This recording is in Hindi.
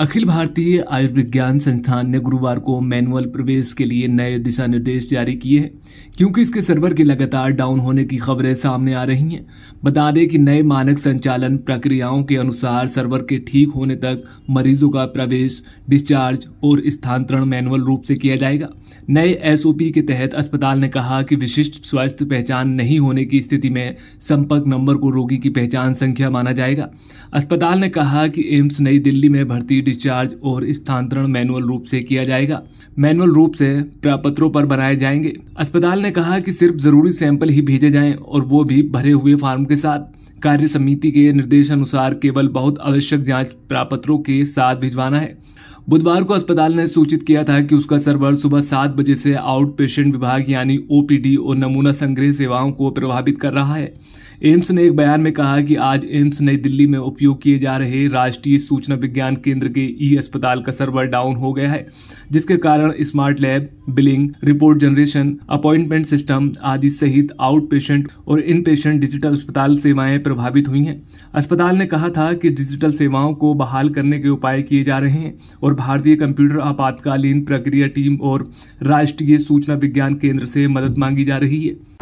अखिल भारतीय आयुर्विज्ञान संस्थान ने गुरुवार को मैनुअल प्रवेश के लिए नए दिशा निर्देश जारी किए हैं क्योंकि इसके सर्वर के लगातार डाउन होने की खबरें सामने आ रही हैं बता दें कि नए मानक संचालन प्रक्रियाओं के अनुसार सर्वर के ठीक होने तक मरीजों का प्रवेश डिस्चार्ज और स्थानांतरण मैनुअल रूप से किया जाएगा नए एसओपी के तहत अस्पताल ने कहा कि विशिष्ट स्वास्थ्य पहचान नहीं होने की स्थिति में संपर्क नंबर को रोगी की पहचान संख्या माना जाएगा अस्पताल ने कहा कि एम्स नई दिल्ली में भर्ती डिस्चार्ज और स्थानांतरण मैनुअल रूप से किया जाएगा मैनुअल रूप से प्रपत्रों पर बनाए जाएंगे अस्पताल ने कहा कि सिर्फ जरूरी सैंपल ही भेजे जाएं और वो भी भरे हुए फार्म के साथ कार्य समिति के निर्देशानुसार केवल बहुत आवश्यक जांच प्रापत्रों के साथ भिजवाना है बुधवार को अस्पताल ने सूचित किया था कि उसका सर्वर सुबह सात बजे से आउट पेशेंट विभाग यानी ओपीडी और नमूना संग्रह सेवाओं को प्रभावित कर रहा है एम्स ने एक बयान में कहा कि आज एम्स नई दिल्ली में उपयोग किए जा रहे राष्ट्रीय सूचना विज्ञान केंद्र के ई अस्पताल का सर्वर डाउन हो गया है जिसके कारण smart lab billing report generation appointment system आदि सहित आउट पेशेंट और इन पेशेंट डिजिटल अस्पताल सेवाएं प्रभावित हुई हैं अस्पताल ने कहा था कि डिजिटल सेवाओं को बहाल करने के उपाय किए जा रहे हैं और भारतीय कंप्यूटर आपातकालीन प्रक्रिया टीम और राष्ट्रीय सूचना विज्ञान केंद्र से मदद मांगी जा रही है